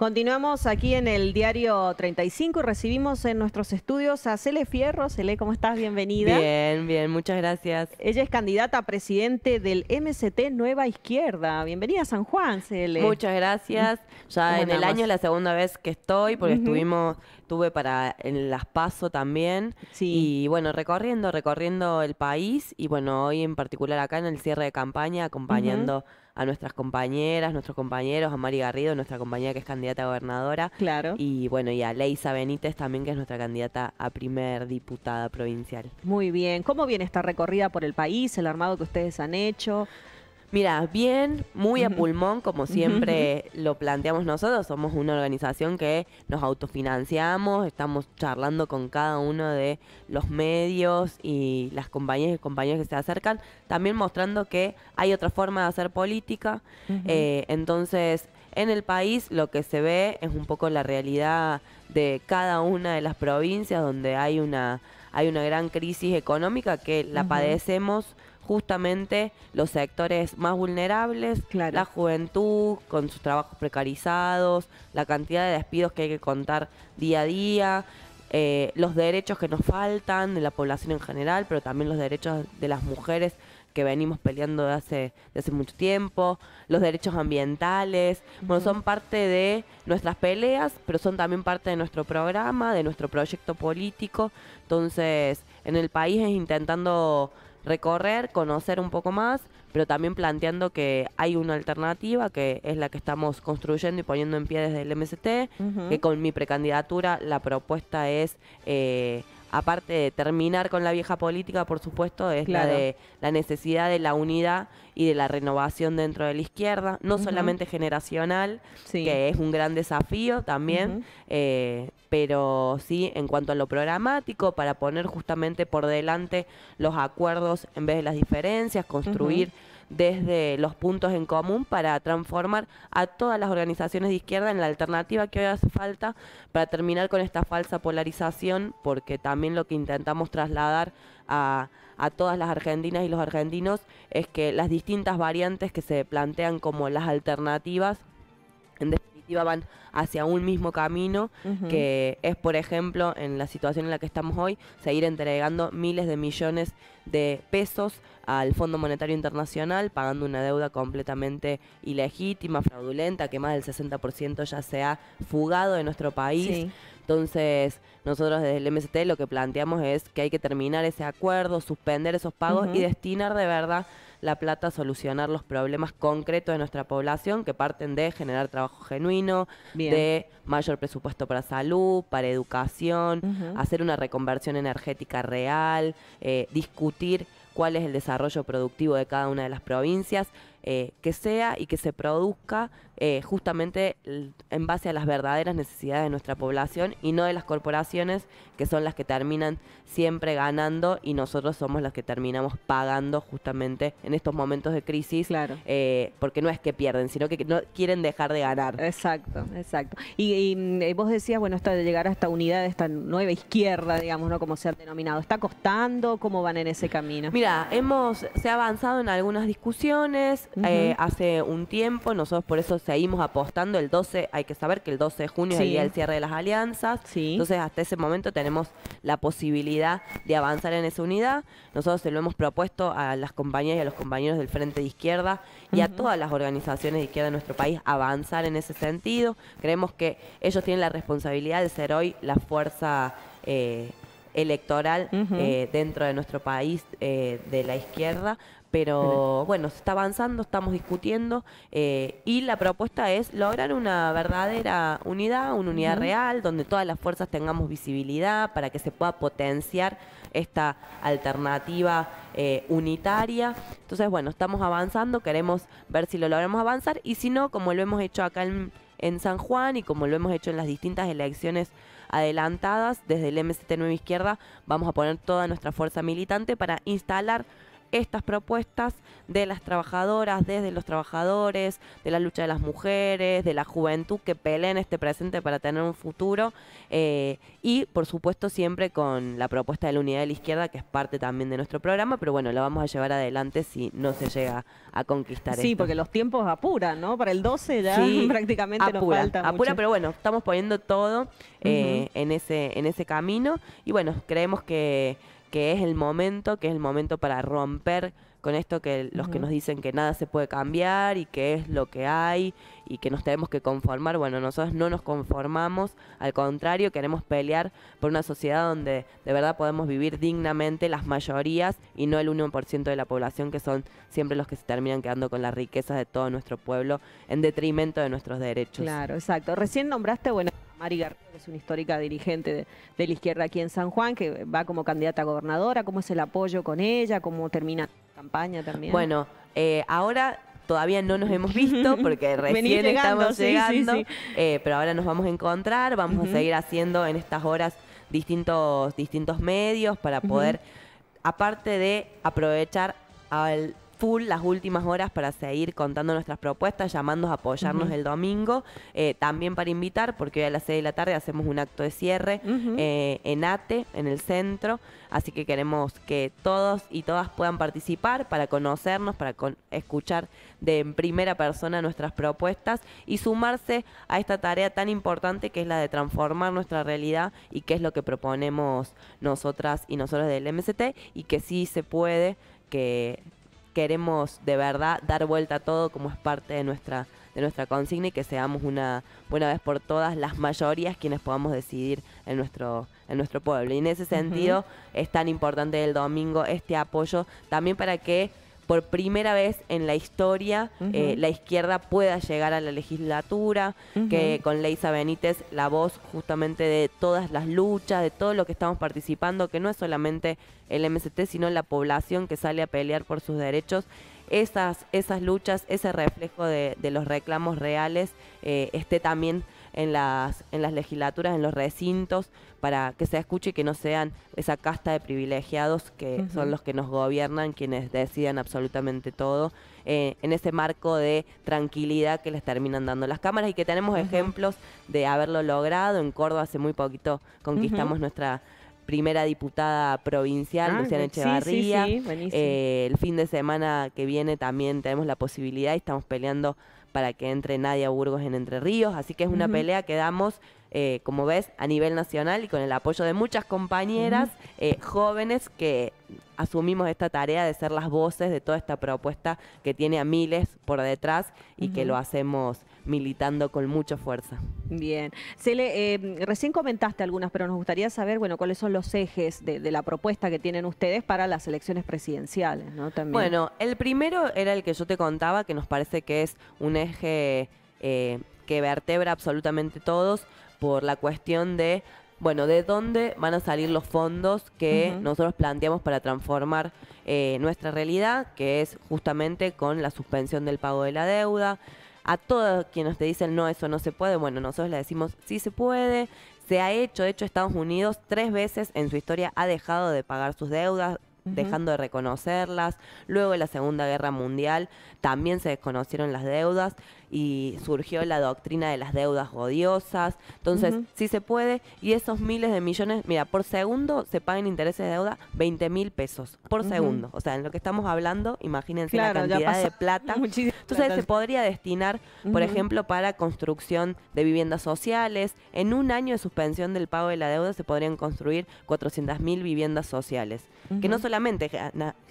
Continuamos aquí en el diario 35 y recibimos en nuestros estudios a Cele Fierro. Cele, ¿cómo estás? Bienvenida. Bien, bien, muchas gracias. Ella es candidata a presidente del MCT Nueva Izquierda. Bienvenida a San Juan, Cele. Muchas gracias. Mm. Ya en el año es la segunda vez que estoy porque estuvimos, estuve para en las PASO también. Sí. Y bueno, recorriendo, recorriendo el país y bueno, hoy en particular acá en el cierre de campaña acompañando a nuestras compañeras, nuestros compañeros, a Mari Garrido, nuestra compañera que es candidata a gobernadora. Claro. Y bueno, y a Leisa Benítez también, que es nuestra candidata a primer diputada provincial. Muy bien. ¿Cómo viene esta recorrida por el país, el armado que ustedes han hecho? Mira, bien, muy a pulmón, como siempre lo planteamos nosotros. Somos una organización que nos autofinanciamos, estamos charlando con cada uno de los medios y las compañías y compañeros que se acercan, también mostrando que hay otra forma de hacer política. Eh, entonces, en el país lo que se ve es un poco la realidad de cada una de las provincias donde hay una, hay una gran crisis económica que la padecemos justamente los sectores más vulnerables, la juventud con sus trabajos precarizados, la cantidad de despidos que hay que contar día a día, eh, los derechos que nos faltan de la población en general, pero también los derechos de las mujeres que venimos peleando desde hace, hace mucho tiempo, los derechos ambientales, bueno, son parte de nuestras peleas, pero son también parte de nuestro programa, de nuestro proyecto político. Entonces, en el país es intentando recorrer, conocer un poco más, pero también planteando que hay una alternativa que es la que estamos construyendo y poniendo en pie desde el MST, que con mi precandidatura la propuesta es eh, aparte de terminar con la vieja política, por supuesto, es la de la necesidad de la unidad y de la renovación dentro de la izquierda, no solamente generacional, que es un gran desafío también, eh, pero sí en cuanto a lo programático, para poner justamente por delante los acuerdos en vez de las diferencias, construir desde los puntos en común para transformar a todas las organizaciones de izquierda en la alternativa que hoy hace falta para terminar con esta falsa polarización, porque también lo que intentamos trasladar a, todas las argentinas y los argentinos es que las distintas variantes que se plantean como las alternativas, iban hacia un mismo camino, que es, por ejemplo, en la situación en la que estamos hoy, seguir entregando miles de millones de pesos al Fondo Monetario Internacional, pagando una deuda completamente ilegítima, fraudulenta, que más del 60% ya se ha fugado de nuestro país. Entonces, nosotros desde el MST lo que planteamos es que hay que terminar ese acuerdo, suspender esos pagos y destinar de verdad la plata a solucionar los problemas concretos de nuestra población que parten de generar trabajo genuino, de mayor presupuesto para salud, para educación, hacer una reconversión energética real, eh, discutir cuál es el desarrollo productivo de cada una de las provincias. Eh, que sea y que se produzca eh, justamente en base a las verdaderas necesidades de nuestra población y no de las corporaciones que son las que terminan siempre ganando y nosotros somos las que terminamos pagando justamente en estos momentos de crisis, eh, porque no es que pierden, sino que no quieren dejar de ganar. Exacto, exacto. Y, mm, vos decías, bueno, hasta de llegar a esta unidad, esta nueva izquierda, digamos, ¿no? Como se ha denominado, ¿está costando? ¿Cómo van en ese camino? Mira, hemos, se ha avanzado en algunas discusiones, eh, hace un tiempo. Nosotros por eso seguimos apostando. El 12, hay que saber que el 12 de junio sería el cierre de las alianzas. Entonces, hasta ese momento tenemos la posibilidad de avanzar en esa unidad. Nosotros se lo hemos propuesto a las compañías y a los compañeros del Frente de Izquierda y a todas las organizaciones de izquierda de nuestro país avanzar en ese sentido. Creemos que ellos tienen la responsabilidad de ser hoy la fuerza eh, electoral eh, dentro de nuestro país eh, de la izquierda, pero bueno, se está avanzando, estamos discutiendo eh, y la propuesta es lograr una verdadera unidad, una unidad real, donde todas las fuerzas tengamos visibilidad para que se pueda potenciar esta alternativa unitaria. Entonces, bueno, estamos avanzando, queremos ver si lo logramos avanzar y si no, como lo hemos hecho acá en en San Juan y como lo hemos hecho en las distintas elecciones adelantadas, desde el MST Nueva Izquierda vamos a poner toda nuestra fuerza militante para instalar estas propuestas de las trabajadoras, desde los trabajadores, de la lucha de las mujeres, de la juventud que peleen este presente para tener un futuro eh, y por supuesto siempre con la propuesta de la unidad de la izquierda que es parte también de nuestro programa, pero bueno, la vamos a llevar adelante si no se llega a conquistar. Sí, porque los tiempos apuran, ¿no? Para el 12 ya prácticamente apura, nos falta. Apura, pero bueno, estamos poniendo todo eh, en, ese, en ese camino y bueno, creemos que que es el momento, que es el momento para romper con esto que los que nos dicen que nada se puede cambiar y que es lo que hay y que nos tenemos que conformar. Bueno, nosotros no nos conformamos, al contrario, queremos pelear por una sociedad donde de verdad podemos vivir dignamente las mayorías y no el 1% de la población que son siempre los que se terminan quedando con las riquezas de todo nuestro pueblo en detrimento de nuestros derechos. Claro, exacto. Recién nombraste, bueno, Mari Garrido, que es una histórica dirigente de, la izquierda aquí en San Juan, que va como candidata a gobernadora. ¿Cómo es el apoyo con ella? ¿Cómo termina la campaña también? Bueno, eh, ahora todavía no nos hemos visto porque recién estamos llegando, eh, pero ahora nos vamos a encontrar, vamos a seguir haciendo en estas horas distintos, distintos medios para poder, aparte de aprovechar al full las últimas horas para seguir contando nuestras propuestas, llamándonos a apoyarnos el domingo. Eh, también para invitar, porque hoy a las 6 de la tarde hacemos un acto de cierre eh, en ATE, en el centro. Así que queremos que todos y todas puedan participar para conocernos, para escuchar de en primera persona nuestras propuestas y sumarse a esta tarea tan importante que es la de transformar nuestra realidad y qué es lo que proponemos nosotras y nosotros del MST y que sí se puede que queremos de verdad dar vuelta a todo como es parte de nuestra, de nuestra consigna y que seamos una buena vez por todas las mayorías quienes podamos decidir en nuestro, en nuestro pueblo. Y en ese sentido es tan importante el domingo este apoyo también para que por primera vez en la historia eh, la izquierda pueda llegar a la legislatura, que con Leisa Benítez la voz justamente de todas las luchas, de todo lo que estamos participando, que no es solamente el MST, sino la población que sale a pelear por sus derechos. Esas, esas luchas, ese reflejo de, los reclamos reales eh, esté también en las, en las legislaturas, en los recintos, para que se escuche y que no sean esa casta de privilegiados que son los que nos gobiernan, quienes decidan absolutamente todo, eh, en ese marco de tranquilidad que les terminan dando las cámaras y que tenemos ejemplos de haberlo logrado. En Córdoba hace muy poquito conquistamos nuestra primera diputada provincial, ah, Luciana Echevarría. Eh, el fin de semana que viene también tenemos la posibilidad y estamos peleando para que entre nadie a Burgos en Entre Ríos. Así que es una pelea que damos, eh, como ves, a nivel nacional y con el apoyo de muchas compañeras eh, jóvenes que asumimos esta tarea de ser las voces de toda esta propuesta que tiene a miles por detrás y que lo hacemos militando con mucha fuerza. Bien. Cele, eh, recién comentaste algunas, pero nos gustaría saber, bueno, cuáles son los ejes de, la propuesta que tienen ustedes para las elecciones presidenciales, ¿no? También. Bueno, el primero era el que yo te contaba, que nos parece que es un eje eh, que vertebra absolutamente todos por la cuestión de bueno, ¿de dónde van a salir los fondos que nosotros planteamos para transformar eh, nuestra realidad, que es justamente con la suspensión del pago de la deuda, a todos quienes te dicen no, eso no se puede, bueno, nosotros le decimos sí se puede, se ha hecho, de hecho Estados Unidos tres veces en su historia ha dejado de pagar sus deudas, dejando de reconocerlas. Luego en la Segunda Guerra Mundial también se desconocieron las deudas y surgió la doctrina de las deudas odiosas. Entonces, si sí se puede, y esos miles de millones, mira, por segundo se pagan intereses de deuda 20 mil pesos, por segundo. O sea, en lo que estamos hablando, imagínense la cantidad de plata. Entonces, se podría destinar, por ejemplo, para construcción de viviendas sociales. En un año de suspensión del pago de la deuda se podrían construir 400 mil viviendas sociales, que no solamente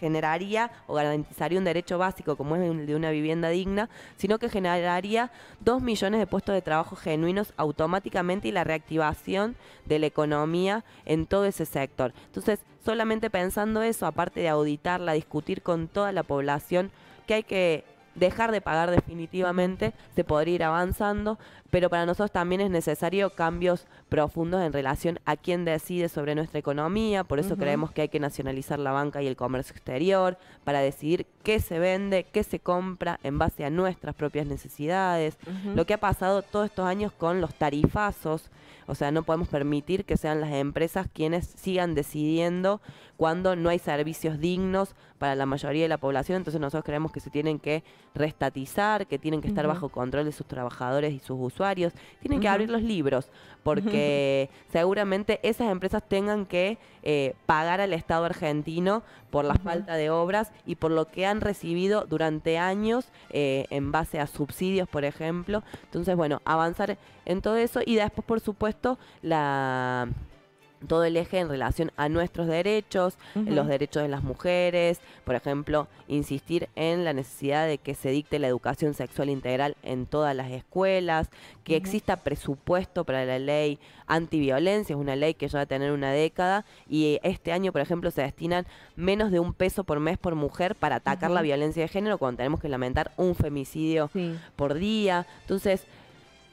generaría o garantizaría un derecho básico como es el de una vivienda digna, sino que generaría daría 2 millones de puestos de trabajo genuinos automáticamente y la reactivación de la economía en todo ese sector. Entonces, solamente pensando eso, aparte de auditarla, discutir con toda la población que hay que dejar de pagar definitivamente, se podría ir avanzando, pero para nosotros también es necesario cambios profundos en relación a quién decide sobre nuestra economía, por eso creemos que hay que nacionalizar la banca y el comercio exterior, para decidir qué se vende, qué se compra en base a nuestras propias necesidades, lo que ha pasado todos estos años con los tarifazos, o sea, no podemos permitir que sean las empresas quienes sigan decidiendo cuando no hay servicios dignos para la mayoría de la población, entonces nosotros creemos que se tienen que restatizar, que tienen que estar bajo control de sus trabajadores y sus usuarios, tienen que abrir los libros, porque seguramente esas empresas tengan que eh, pagar al Estado argentino por la falta de obras y por lo que han recibido durante años eh, en base a subsidios, por ejemplo. Entonces, bueno, avanzar en todo eso y después, por supuesto, la todo el eje en relación a nuestros derechos, los derechos de las mujeres, por ejemplo, insistir en la necesidad de que se dicte la educación sexual integral en todas las escuelas, que exista presupuesto para la ley antiviolencia, es una ley que ya va a tener una década y este año, por ejemplo, se destinan menos de un peso por mes por mujer para atacar la violencia de género cuando tenemos que lamentar un femicidio por día. Entonces,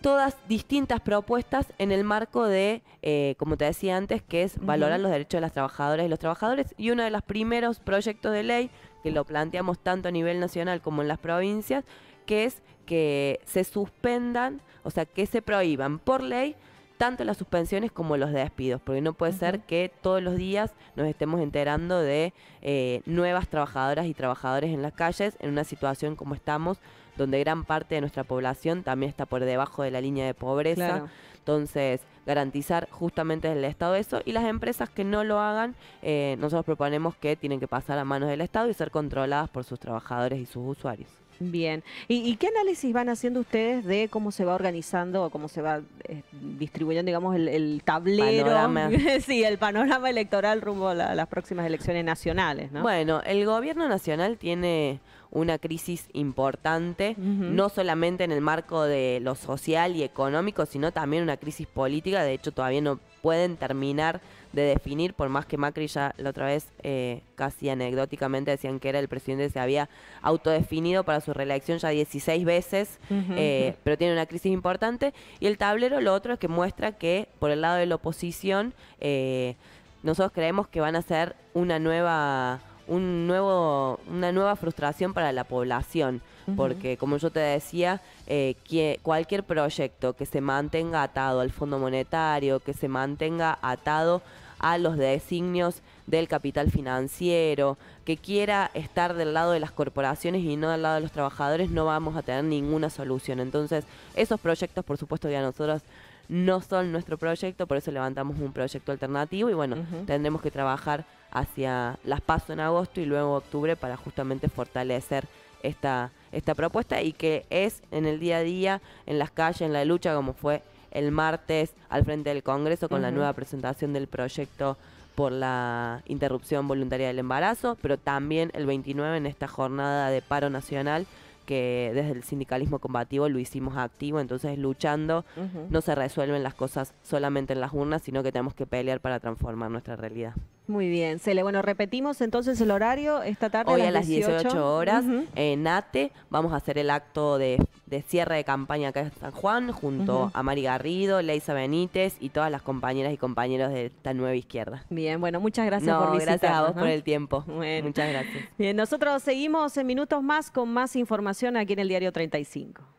todas distintas propuestas en el marco de, eh, como te decía antes, que es valorar los derechos de las trabajadoras y los trabajadores. Y uno de los primeros proyectos de ley, que lo planteamos tanto a nivel nacional como en las provincias, que es que se suspendan, o sea, que se prohíban por ley tanto las suspensiones como los despidos, porque no puede ser que todos los días nos estemos enterando de eh, nuevas trabajadoras y trabajadores en las calles en una situación como estamos, donde gran parte de nuestra población también está por debajo de la línea de pobreza. Entonces, garantizar justamente el Estado eso y las empresas que no lo hagan, eh, nosotros proponemos que tienen que pasar a manos del Estado y ser controladas por sus trabajadores y sus usuarios. Bien, ¿Y, qué análisis van haciendo ustedes de cómo se va organizando o cómo se va eh, distribuyendo, digamos, el, el tablero? Panorama. sí, el panorama electoral rumbo a, las próximas elecciones nacionales, Bueno, el gobierno nacional tiene una crisis importante, no solamente en el marco de lo social y económico, sino también una crisis política. De hecho, todavía no pueden terminar de definir, por más que Macri ya la otra vez eh, casi anecdóticamente decían que era el presidente que se había autodefinido para su reelección ya 16 veces, eh, pero tiene una crisis importante. Y el tablero, lo otro es que muestra que por el lado de la oposición, eh, nosotros creemos que van a ser una nueva un nuevo, una nueva frustración para la población, porque como yo te decía, eh, cualquier proyecto que se mantenga atado al Fondo Monetario, que se mantenga atado a los designios del capital financiero, que quiera estar del lado de las corporaciones y no del lado de los trabajadores, no vamos a tener ninguna solución. Entonces, esos proyectos, por supuesto, que a nosotros no son nuestro proyecto, por eso levantamos un proyecto alternativo y bueno, tendremos que trabajar hacia las pasos en agosto y luego octubre para justamente fortalecer esta, esta propuesta y que es en el día a día, en las calles, en la lucha, como fue el martes al frente del Congreso con la nueva presentación del proyecto por la interrupción voluntaria del embarazo, pero también el 29 en esta jornada de paro nacional que desde el sindicalismo combativo lo hicimos activo, entonces luchando no se resuelven las cosas solamente en las urnas, sino que tenemos que pelear para transformar nuestra realidad. Muy bien, Cele. Bueno, repetimos entonces el horario esta tarde. Hoy a las 18, horas en ATE vamos a hacer el acto de, cierre de campaña acá en San Juan junto a Mari Garrido, Leisa Benítez y todas las compañeras y compañeros de esta nueva izquierda. Bien, bueno, muchas gracias por visitar. gracias a vos por el tiempo. Muchas gracias. Bien, nosotros seguimos en minutos más con más información aquí en el Diario 35.